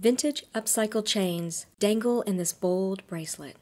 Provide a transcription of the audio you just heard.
Vintage upcycle chains dangle in this bold bracelet.